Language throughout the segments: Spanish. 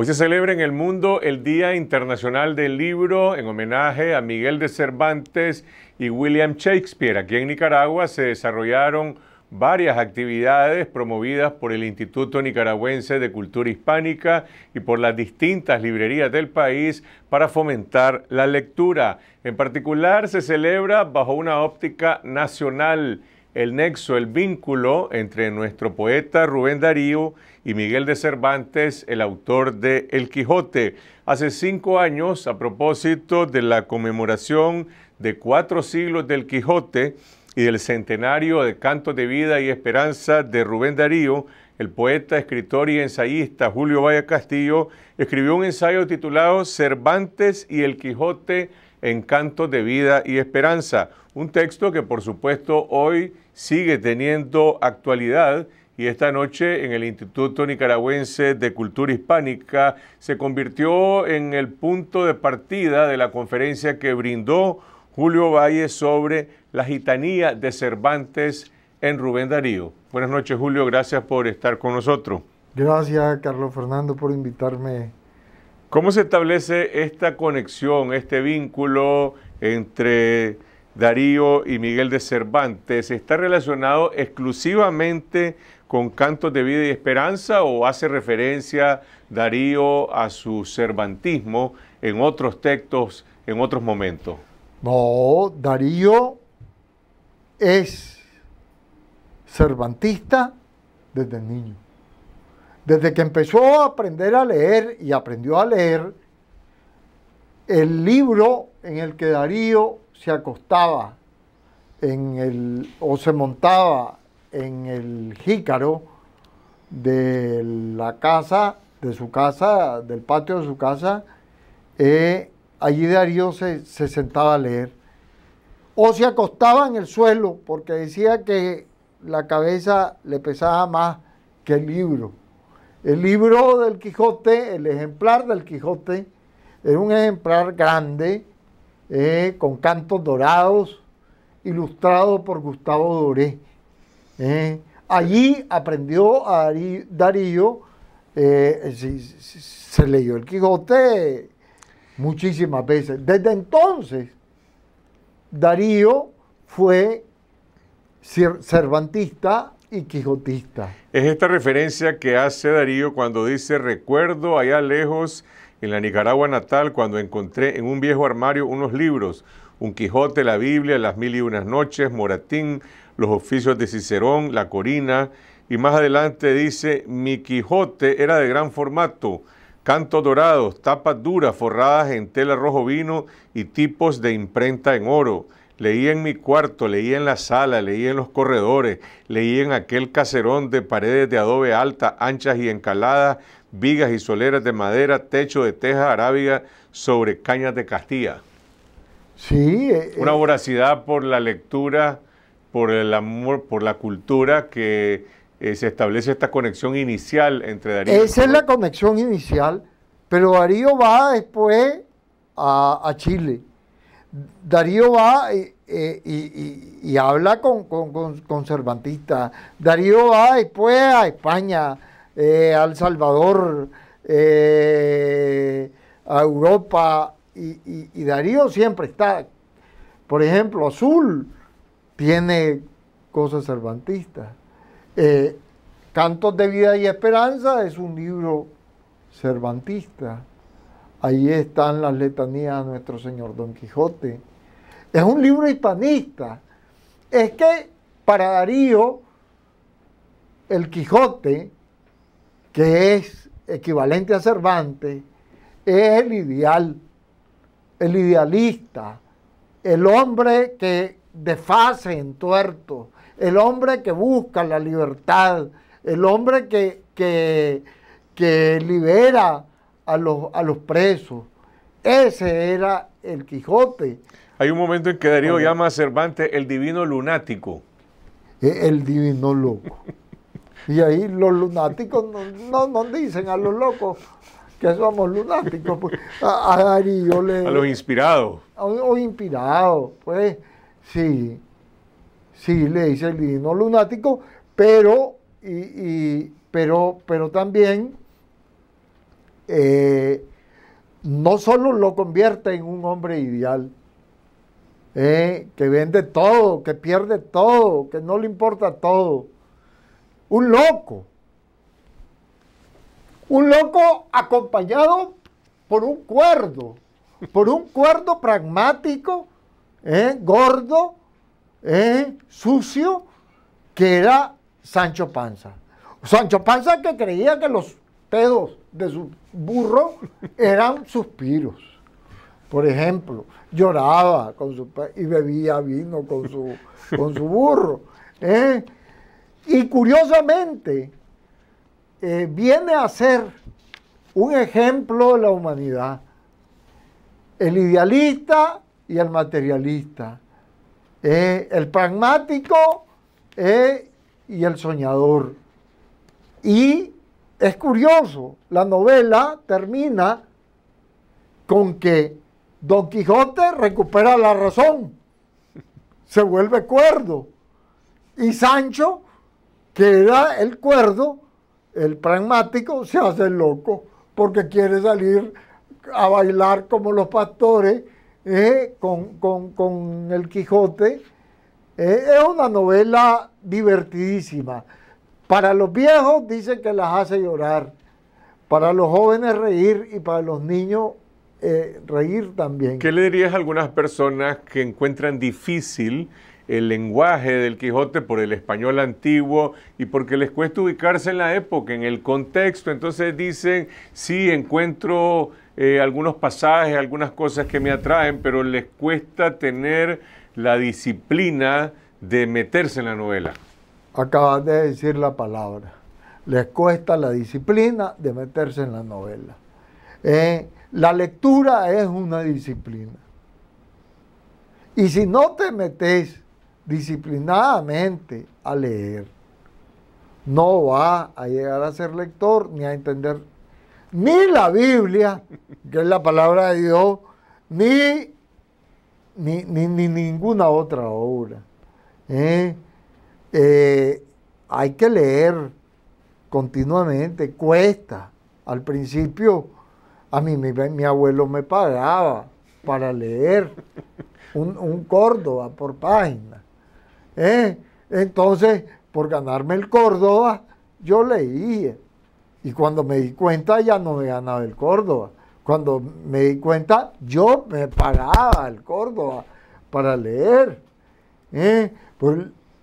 Hoy se celebra en el mundo el Día Internacional del Libro en homenaje a Miguel de Cervantes y William Shakespeare. Aquí en Nicaragua se desarrollaron varias actividades promovidas por el Instituto Nicaragüense de Cultura Hispánica y por las distintas librerías del país para fomentar la lectura. En particular se celebra bajo una óptica nacional el nexo, el vínculo entre nuestro poeta Rubén Darío y Miguel de Cervantes, el autor de El Quijote. Hace cinco años, a propósito de la conmemoración de cuatro siglos del Quijote y del centenario de Cantos de Vida y Esperanza de Rubén Darío, el poeta, escritor y ensayista Julio Valle Castillo escribió un ensayo titulado Cervantes y el Quijote Encanto de Vida y Esperanza, un texto que por supuesto hoy sigue teniendo actualidad y esta noche en el Instituto Nicaragüense de Cultura Hispánica se convirtió en el punto de partida de la conferencia que brindó Julio Valle sobre la gitanía de Cervantes en Rubén Darío. Buenas noches Julio, gracias por estar con nosotros. Gracias Carlos Fernando por invitarme ¿Cómo se establece esta conexión, este vínculo entre Darío y Miguel de Cervantes? ¿Está relacionado exclusivamente con cantos de vida y esperanza o hace referencia Darío a su cervantismo en otros textos, en otros momentos? No, Darío es cervantista desde niño. Desde que empezó a aprender a leer y aprendió a leer, el libro en el que Darío se acostaba en el, o se montaba en el jícaro de la casa, de su casa, del patio de su casa, eh, allí Darío se, se sentaba a leer. O se acostaba en el suelo porque decía que la cabeza le pesaba más que el libro. El libro del Quijote, el ejemplar del Quijote, era un ejemplar grande, eh, con cantos dorados, ilustrado por Gustavo Doré. Eh. allí aprendió a Darío, eh, se, se leyó el Quijote muchísimas veces. Desde entonces, Darío fue cervantista y quijotista. Es esta referencia que hace Darío cuando dice, recuerdo allá lejos, en la Nicaragua natal, cuando encontré en un viejo armario unos libros, un Quijote, la Biblia, las mil y unas noches, Moratín, los oficios de Cicerón, la Corina, y más adelante dice, mi Quijote era de gran formato, cantos dorados, tapas duras forradas en tela rojo vino y tipos de imprenta en oro leí en mi cuarto, leí en la sala, leí en los corredores, leí en aquel caserón de paredes de adobe alta, anchas y encaladas, vigas y soleras de madera, techo de teja arábiga sobre cañas de Castilla. Sí. Eh, eh. Una voracidad por la lectura, por el amor, por la cultura que eh, se establece esta conexión inicial entre Darío. Esa es la conexión inicial, pero Darío va después a Chile Darío va eh, eh, y, habla con, con, Darío va después a España, eh, a El Salvador, a Europa. y, Darío siempre está. Por ejemplo, Azul tiene cosas cervantistas. Cantos de Vida y Esperanza es un libro cervantista. Ahí están las letanías de nuestro señor Don Quijote. Es un libro hispanista. Es que para Darío, el Quijote, que es equivalente a Cervantes, es el ideal, el idealista, el hombre que desfase en tuerto, el hombre que busca la libertad, el hombre que, que libera a los, a los presos. Ese era el Quijote. Hay un momento en que Darío llama a Cervantes el divino lunático. E, el divino loco. y ahí los lunáticos no, no nos dicen a los locos que somos lunáticos. Pues. a, Darío le... A los inspirados. A, los inspirados, pues sí. Sí, le dice el divino lunático, pero, y pero, pero también eh, no solo lo convierte en un hombre ideal, eh, que vende todo, que pierde todo, que no le importa todo. Un loco. Un loco acompañado por un cuerdo, por un cuerdo pragmático, eh, gordo, sucio, que era Sancho Panza. Sancho Panza que creía que los pedos de su burro eran suspiros. Por ejemplo, lloraba con su y bebía vino con su, con su burro. ¿eh? Y curiosamente, eh, viene a ser un ejemplo de la humanidad. El idealista y el materialista. ¿eh? el pragmático y el soñador. Y es curioso, la novela termina con que Don Quijote recupera la razón, se vuelve cuerdo, y Sancho, que era el cuerdo, el pragmático, se hace loco porque quiere salir a bailar como los pastores eh, con, el Quijote. Eh, es una novela divertidísima. Para los viejos dicen que las hace llorar, para los jóvenes reír y para los niños eh, reír también. ¿Qué le dirías a algunas personas que encuentran difícil el lenguaje del Quijote por el español antiguo y porque les cuesta ubicarse en la época, en el contexto? Entonces dicen, sí, encuentro eh, algunos pasajes, algunas cosas que me atraen, pero les cuesta tener la disciplina de meterse en la novela. Acaban de decir la palabra. Les cuesta la disciplina de meterse en la novela. Eh, la lectura es una disciplina. Y si no te metes disciplinadamente a leer, no vas a llegar a ser lector ni a entender ni la Biblia, que es la palabra de Dios, ni, ni, ni ninguna otra obra. ¿eh? Eh, hay que leer continuamente, cuesta. Al principio, a mí mi, abuelo me pagaba para leer un, Córdoba por página. ¿eh? Entonces, por ganarme el Córdoba, yo leía. Y cuando me di cuenta, ya no me ganaba el Córdoba. Cuando me di cuenta, yo me pagaba el Córdoba para leer. ¿Eh?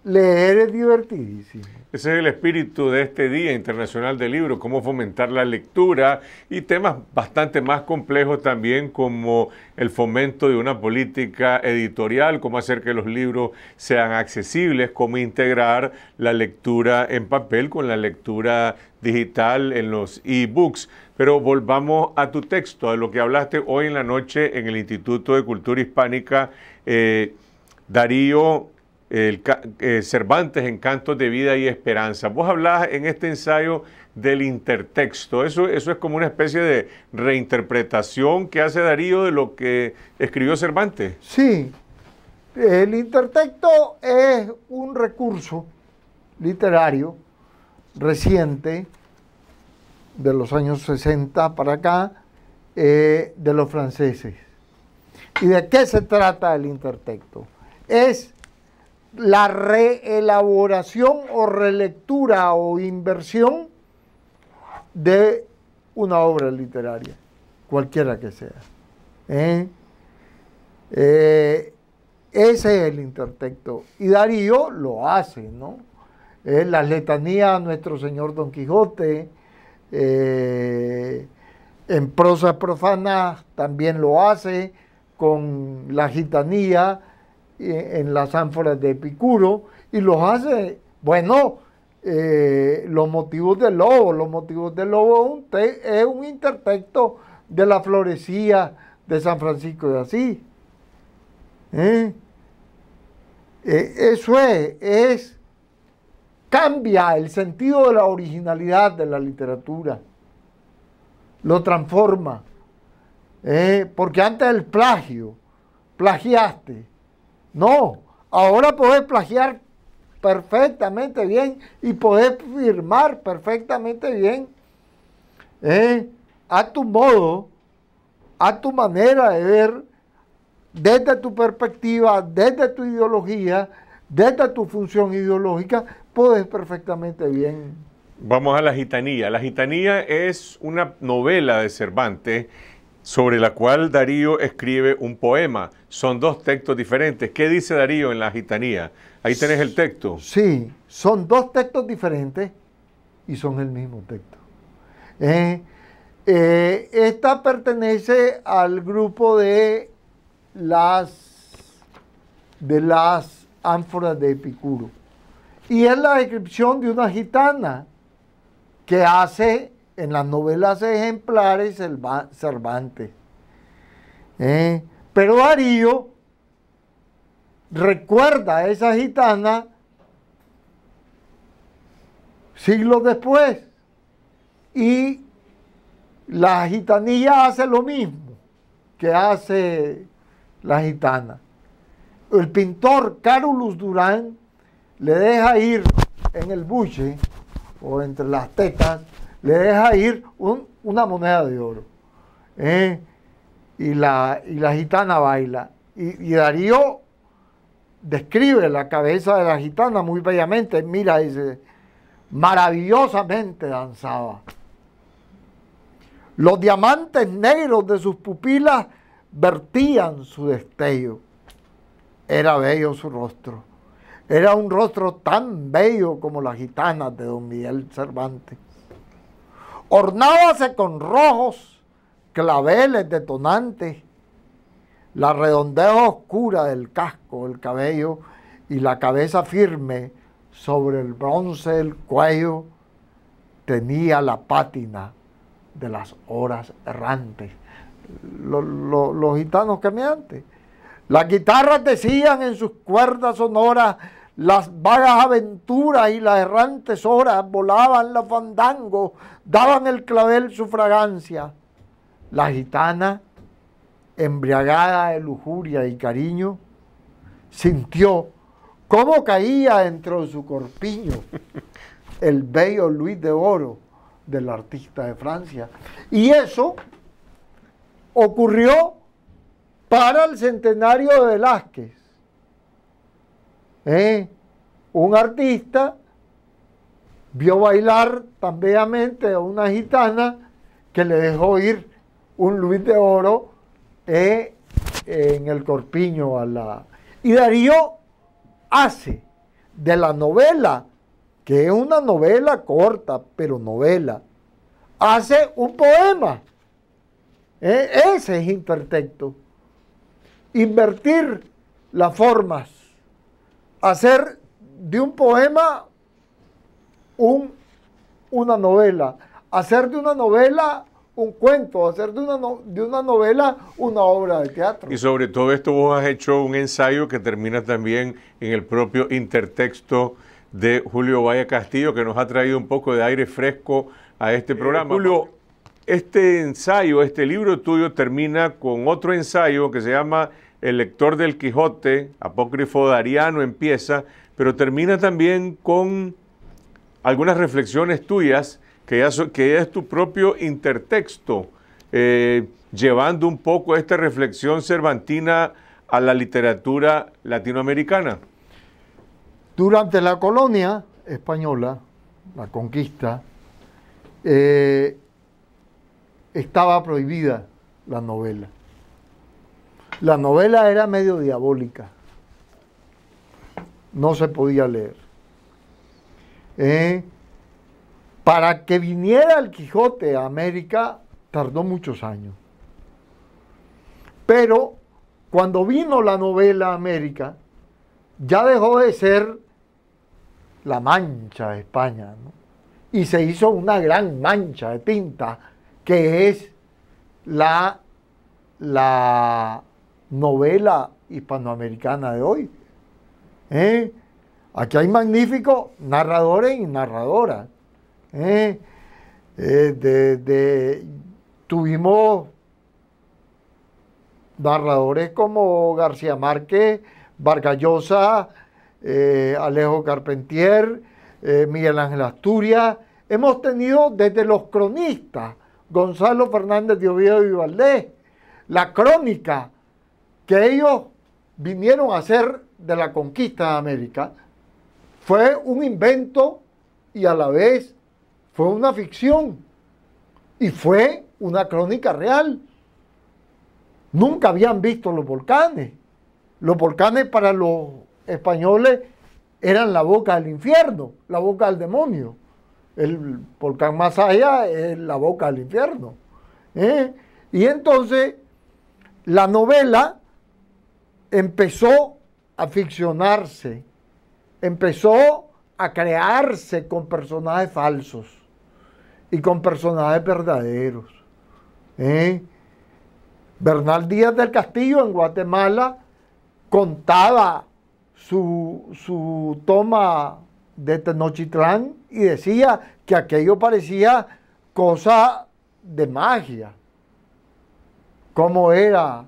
Leer es divertidísimo. Ese es el espíritu de este Día Internacional del Libro, cómo fomentar la lectura y temas bastante más complejos también como el fomento de una política editorial, cómo hacer que los libros sean accesibles, cómo integrar la lectura en papel con la lectura digital en los e-books. Pero volvamos a tu texto, a lo que hablaste hoy en la noche en el Instituto de Cultura Hispánica. Eh, Darío eh, Cervantes en Cantos de Vida y Esperanza. Vos hablás en este ensayo del intertexto. Eso, eso es como una especie de reinterpretación que hace Darío de lo que escribió Cervantes. Sí, el intertexto es un recurso literario reciente de los años 60 para acá eh, de los franceses. ¿Y de qué se trata el intertexto? Es la reelaboración o relectura o inversión de una obra literaria, cualquiera que sea. ¿eh? Eh, ese es el intertexto. Y Darío lo hace, ¿no? Eh, la letanía a nuestro señor Don Quijote, en prosa profana también lo hace, con la gitanía, en las ánforas de Epicuro y los hace, bueno, eh, los motivos del lobo. Los motivos del lobo es un, es intertexto de la florecía de San Francisco de así ¿Eh? Eh, eso es, es, cambia el sentido de la originalidad de la literatura, lo transforma, porque antes del plagio, plagiaste, no, ahora podés plagiar perfectamente bien y podés firmar perfectamente bien eh, a tu modo, a tu manera de ver, desde tu perspectiva, desde tu ideología, desde tu función ideológica, podés perfectamente bien. Vamos a la gitanía. La gitanía es una novela de Cervantes sobre la cual Darío escribe un poema. Son dos textos diferentes. ¿Qué dice Darío en la gitanía? Ahí tenés el texto. Sí, son dos textos diferentes y son el mismo texto. Eh, eh, esta pertenece al grupo de las, de las ánforas de Epicuro. Y es la descripción de una gitana que hace en las novelas ejemplares Cervantes. ¿eh? Pero Darío recuerda a esa gitana siglos después y la gitanilla hace lo mismo que hace la gitana. El pintor Carlos Durán le deja ir en el buche o entre las tetas le deja ir una moneda de oro. ¿eh? Y, la, y, la, gitana baila. Y, Darío describe la cabeza de la gitana muy bellamente. Mira, dice, maravillosamente danzaba. Los diamantes negros de sus pupilas vertían su destello. Era bello su rostro. Era un rostro tan bello como la gitanas de don Miguel Cervantes. Ornábase con rojos claveles detonantes, la redondez oscura del casco, el cabello y la cabeza firme sobre el bronce del cuello tenía la pátina de las horas errantes. Los, gitanos caminantes. Las guitarras decían en sus cuerdas sonoras las vagas aventuras y las errantes horas volaban los fandangos, daban el clavel su fragancia. La gitana, embriagada de lujuria y cariño, sintió cómo caía dentro de su corpiño el bello Luis de Oro del artista de Francia. Y eso ocurrió para el centenario de Velázquez. ¿Eh? Un artista vio bailar tan bellamente a una gitana que le dejó ir un Luis de Oro ¿eh? en el corpiño a la... Y Darío hace de la novela, que es una novela corta, pero novela, hace un poema. ¿Eh? ese es intertexto. Invertir las formas hacer de un poema un, una novela, hacer de una novela un cuento, hacer de una, de una novela una obra de teatro. Y sobre todo esto vos has hecho un ensayo que termina también en el propio intertexto de Julio Valle Castillo, que nos ha traído un poco de aire fresco a este eh, programa. Julio, este ensayo, este libro tuyo termina con otro ensayo que se llama el lector del Quijote, apócrifo dariano, empieza, pero termina también con algunas reflexiones tuyas, que es tu propio intertexto, eh, llevando un poco esta reflexión cervantina a la literatura latinoamericana. Durante la colonia española, la conquista, eh, estaba prohibida la novela la novela era medio diabólica. No se podía leer. Eh, para que viniera el Quijote a América tardó muchos años. Pero cuando vino la novela a América, ya dejó de ser la mancha de España. Y se hizo una gran mancha de tinta, que es la, la novela hispanoamericana de hoy. ¿eh? Aquí hay magníficos narradores y narradoras. ¿Eh? eh de, tuvimos narradores como García Márquez, Vargallosa, eh, Alejo Carpentier, Miguel Ángel Asturias. Hemos tenido desde los cronistas, Gonzalo Fernández de Oviedo y Valdés, la crónica que ellos vinieron a hacer de la conquista de América fue un invento y a la vez fue una ficción y fue una crónica real. Nunca habían visto los volcanes. Los volcanes para los españoles eran la boca del infierno, la boca del demonio. El volcán más allá es la boca del infierno. ¿eh? Y entonces la novela empezó a ficcionarse, empezó a crearse con personajes falsos y con personajes verdaderos. ¿eh? Bernal Díaz del Castillo en Guatemala contaba su, su toma de Tenochtitlán y decía que aquello parecía cosa de magia. ¿Cómo era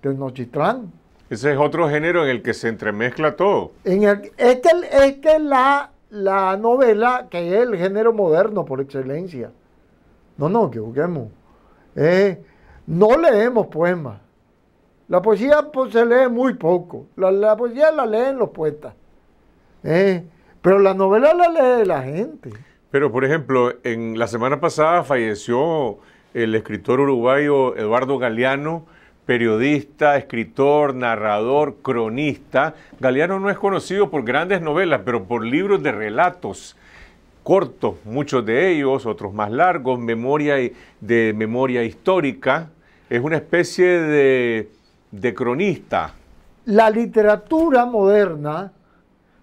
Tenochtitlán? Ese es otro género en el que se entremezcla todo. En es que, es la, novela, que es el género moderno por excelencia, no no, que eh, no leemos poemas. La poesía pues, se lee muy poco. La, poesía la leen los poetas. Eh, pero la novela la lee la gente. Pero, por ejemplo, en la semana pasada falleció el escritor uruguayo Eduardo Galeano, periodista, escritor, narrador, cronista. Galeano no es conocido por grandes novelas, pero por libros de relatos cortos, muchos de ellos, otros más largos, memoria de memoria histórica. Es una especie de, de cronista. La literatura moderna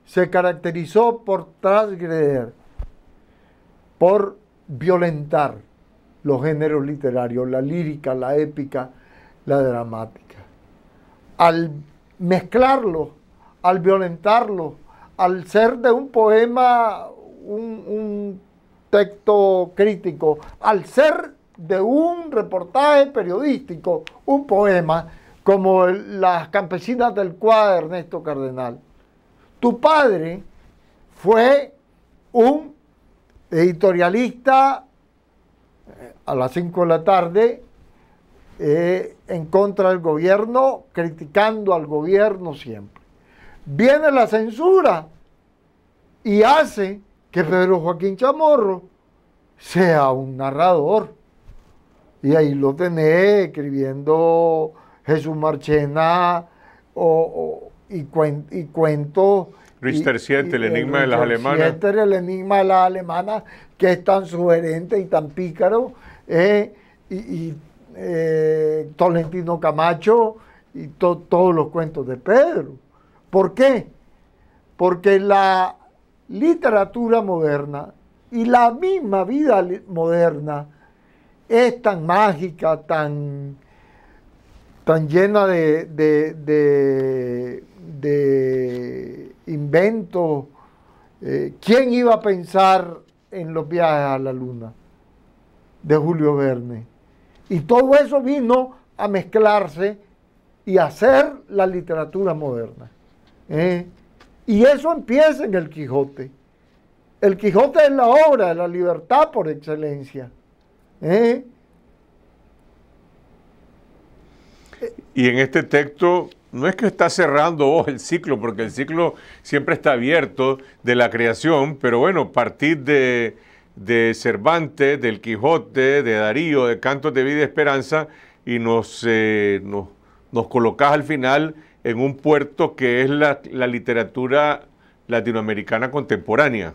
se caracterizó por transgreder, por violentar los géneros literarios, la lírica, la épica, la dramática. Al mezclarlo, al violentarlo, al ser de un poema un, texto crítico, al ser de un reportaje periodístico, un poema, como las campesinas del cuadro Ernesto Cardenal. Tu padre fue un editorialista eh, a las 5 de la tarde eh, en contra del gobierno, criticando al gobierno siempre. Viene la censura y hace que Pedro Joaquín Chamorro sea un narrador. Y ahí lo tenés escribiendo Jesús Marchena o, y, cuen, y cuentos el enigma de las alemanas. Terciete, el enigma de las alemanas, que es tan sugerente y tan pícaro, eh, y, y, eh, Tolentino Camacho y todos los cuentos de Pedro. ¿Por qué? Porque la literatura moderna y la misma vida moderna es tan mágica, tan, tan llena de, de, inventos. Eh, ¿Quién iba a pensar en los viajes a la luna de Julio Verne? Y todo eso vino a mezclarse y a hacer la literatura moderna. ¿eh? Y eso empieza en el Quijote. El Quijote es la obra de la libertad por excelencia. ¿eh? Y en este texto no es que está cerrando el ciclo, porque el ciclo siempre está abierto de la creación, pero bueno, partir de de Cervantes, del Quijote, de Darío, de Cantos de Vida y Esperanza, y nos, eh, nos, colocas al final en un puerto que es la, literatura latinoamericana contemporánea.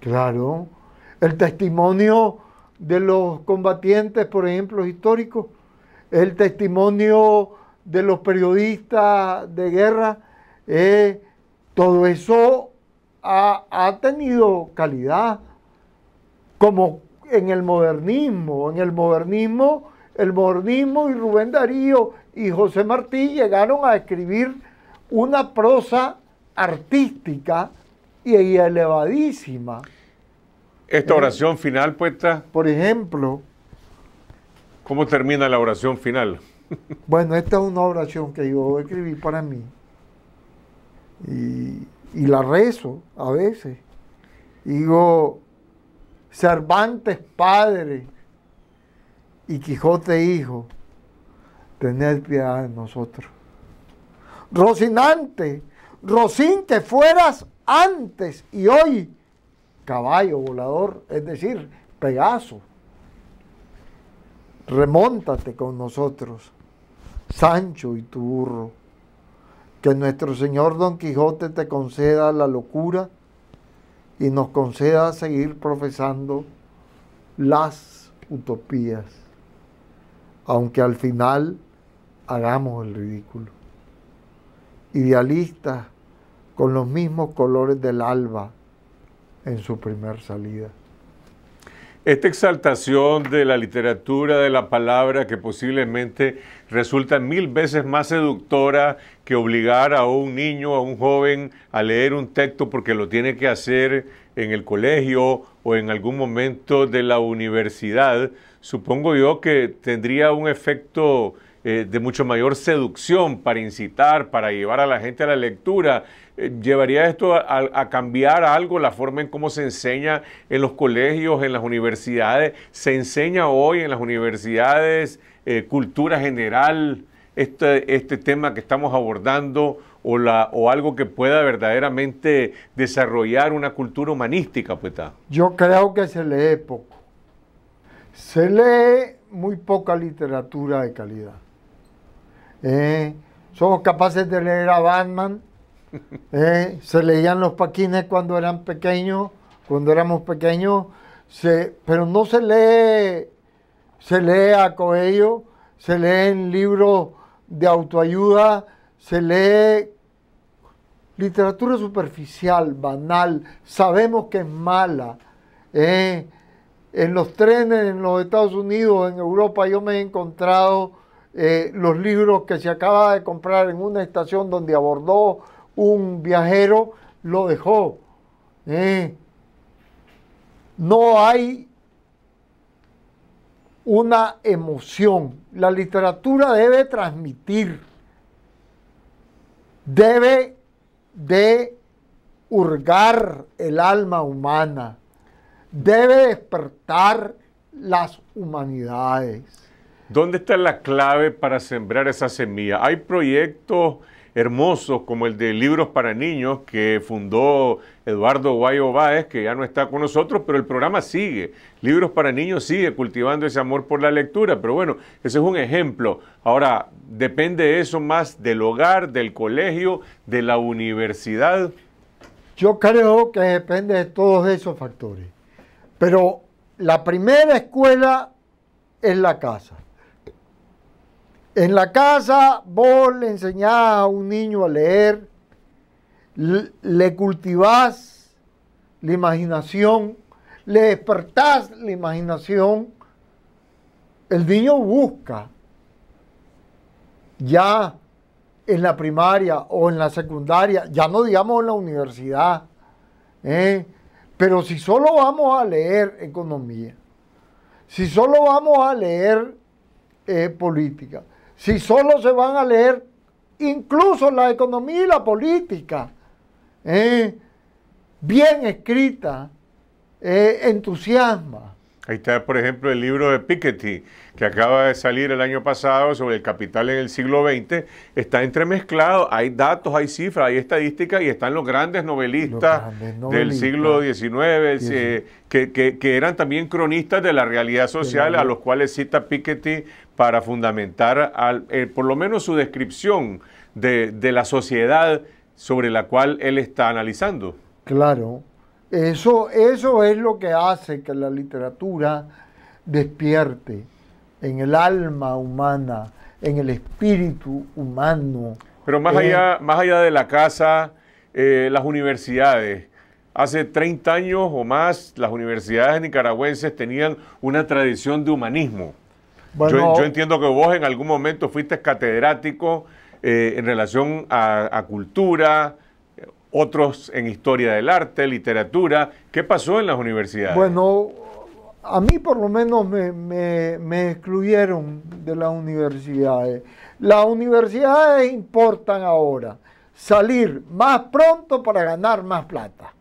Claro, el testimonio de los combatientes, por ejemplo, históricos, el testimonio de los periodistas de guerra, eh, todo eso ha, ha tenido calidad como en el modernismo. En el modernismo, el modernismo y Rubén Darío y José Martí llegaron a escribir una prosa artística y elevadísima. Esta eh, oración final puesta. Por ejemplo. ¿Cómo termina la oración final? bueno, esta es una oración que yo escribí para mí. Y, la rezo a veces. digo, Cervantes Padre y Quijote Hijo, tened piedad de nosotros. Rocinante, Rocín que fueras antes y hoy caballo volador, es decir, Pegaso. Remóntate con nosotros, Sancho y tu burro. Que nuestro Señor Don Quijote te conceda la locura y nos conceda seguir profesando las utopías, aunque al final hagamos el ridículo. Idealistas con los mismos colores del alba en su primer salida. Esta exaltación de la literatura, de la palabra, que posiblemente resulta mil veces más seductora que obligar a un niño, a un joven, a leer un texto porque lo tiene que hacer en el colegio o en algún momento de la universidad, supongo yo que tendría un efecto eh, de mucho mayor seducción para incitar, para llevar a la gente a la lectura. Eh, ¿Llevaría esto a, cambiar algo la forma en cómo se enseña en los colegios, en las universidades? ¿Se enseña hoy en las universidades eh, cultura general este, este tema que estamos abordando? O, o, algo que pueda verdaderamente desarrollar una cultura humanística, pues Yo creo que se lee poco. Se lee muy poca literatura de calidad. Eh, somos capaces de leer a Batman. Eh, se leían los paquines cuando eran pequeños, cuando éramos pequeños, pero no se lee, se lee a Coelho, se lee en libros de autoayuda, se lee literatura superficial, banal, sabemos que es mala. Eh, en los trenes en los Estados Unidos, en Europa, yo me he encontrado eh, los libros que se acaba de comprar en una estación donde abordó un viajero, lo dejó. Eh, no hay una emoción. La literatura debe transmitir, debe de hurgar el alma humana, debe despertar las humanidades. ¿Dónde está la clave para sembrar esa semilla? Hay proyectos hermosos como el de Libros para Niños que fundó Eduardo Guayo Báez, que ya no está con nosotros, pero el programa sigue. Libros para Niños sigue cultivando ese amor por la lectura, pero bueno, ese es un ejemplo. Ahora, depende eso más del hogar, del colegio, de la universidad. Yo creo que depende de todos esos factores, pero la primera escuela es la casa. En la casa vos le enseñás a un niño a leer, le cultivás la imaginación, le despertás la imaginación. El niño busca ya en la primaria o en la secundaria, ya no digamos en la universidad, ¿eh? pero si solo vamos a leer economía, si solo vamos a leer eh, política, si solo se van a leer incluso la economía y la política, ¿eh? bien escrita, eh, entusiasma. Ahí está, por ejemplo, el libro de Piketty, que acaba de salir el año pasado sobre el capital en el siglo XX. Está entremezclado, hay datos, hay cifras, hay estadísticas y están los grandes novelistas, del siglo XIX, eh, que, eran también cronistas de la realidad social, a los cuales cita Piketty para fundamentar al, eh, por lo menos su descripción de, la sociedad sobre la cual él está analizando. Claro, eso, eso es lo que hace que la literatura despierte en el alma humana, en el espíritu humano. Pero más, eh, allá, más allá de la casa, eh, las universidades. Hace 30 años o más, las universidades nicaragüenses tenían una tradición de humanismo yo, entiendo que vos en algún momento fuiste catedrático eh, en relación a, cultura, otros en historia del arte, literatura. ¿Qué pasó en las universidades? Bueno, a mí por lo menos me, excluyeron de las universidades. Las universidades importan ahora salir más pronto para ganar más plata,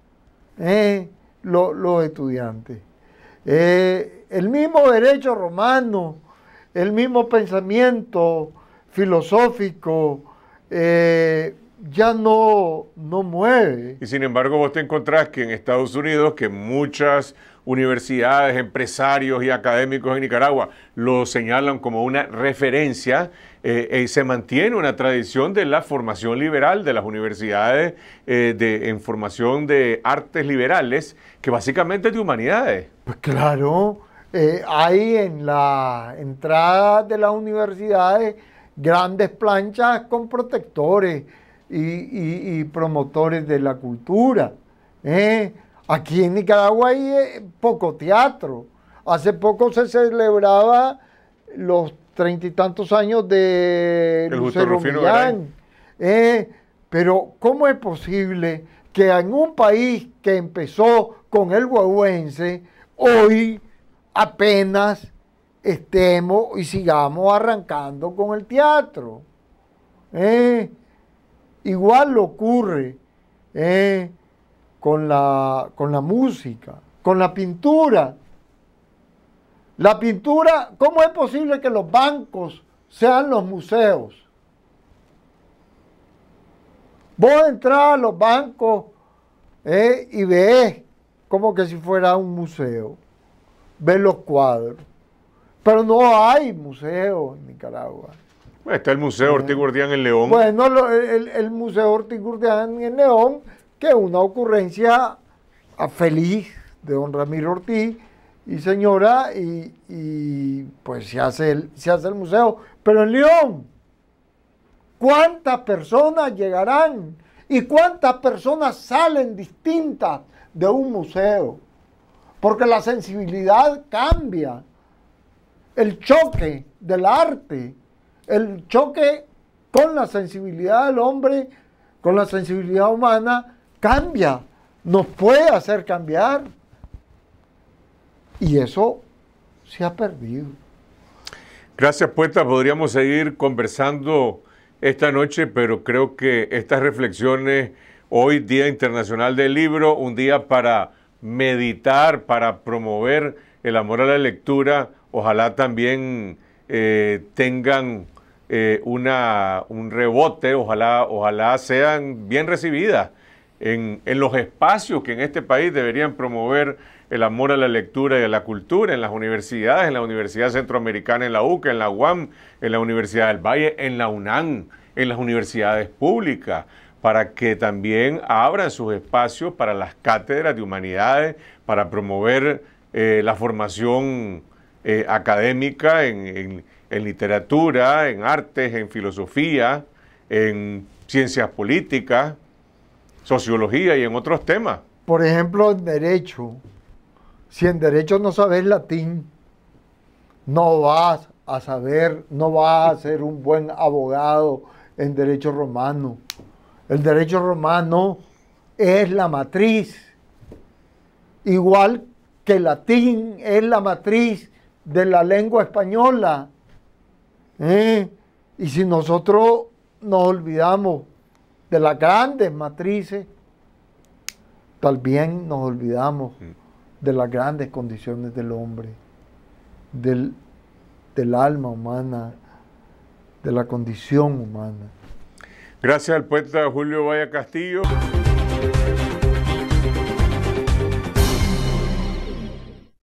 ¿eh? los estudiantes. Eh, el mismo derecho romano el mismo pensamiento filosófico eh, ya no, mueve. Y sin embargo vos te encontrás que en Estados Unidos, que muchas universidades, empresarios y académicos en Nicaragua lo señalan como una referencia y eh, eh, se mantiene una tradición de la formación liberal de las universidades de, en formación de artes liberales, que básicamente es de humanidades. Pues claro, eh, hay en la entrada de las universidades grandes planchas con protectores y, promotores de la cultura. ¿eh? Aquí en Nicaragua hay eh, poco teatro. Hace poco se celebraba los treinta y tantos años de El Lucero pero ¿cómo es posible que en un país que empezó con el guauense hoy apenas estemos y sigamos arrancando con el teatro. ¿eh? Igual lo ocurre ¿eh? con, la, con la música, con la pintura. La pintura, ¿cómo es posible que los bancos sean los museos? Vos entras a los bancos ¿eh? y ves como que si fuera un museo ve los cuadros. Pero no hay museo en Nicaragua. está el Museo eh, Ortiz en León. Bueno, el, Museo Ortiz en León, que es una ocurrencia ah, feliz de don Ramiro Ortiz y señora, y, y pues se hace, el, se hace el museo. Pero en León, ¿cuántas personas llegarán? ¿Y cuántas personas salen distintas de un museo? porque la sensibilidad cambia. El choque del arte, el choque con la sensibilidad del hombre, con la sensibilidad humana, cambia, nos puede hacer cambiar. Y eso se ha perdido. Gracias, Puesta. Podríamos seguir conversando esta noche, pero creo que estas reflexiones, hoy Día Internacional del Libro, un día para meditar, para promover el amor a la lectura, ojalá también eh, tengan eh, una, un rebote, ojalá, ojalá sean bien recibidas en, en, los espacios que en este país deberían promover el amor a la lectura y a la cultura, en las universidades, en la Universidad Centroamericana, en la UCA, en la UAM, en la Universidad del Valle, en la UNAM, en las universidades públicas para que también abran sus espacios para las cátedras de humanidades, para promover eh, la formación eh, académica en, en, literatura, en artes, en filosofía, en ciencias políticas, sociología y en otros temas. Por ejemplo, en derecho. Si en derecho no sabes latín, no vas a saber, no vas a ser un buen abogado en derecho romano el derecho romano es la matriz, igual que el latín es la matriz de la lengua española. ¿eh? Y si nosotros nos olvidamos de las grandes matrices, también nos olvidamos mm. de las grandes condiciones del hombre, del alma humana, de la condición humana. Gracias al poeta Julio Vaya Castillo.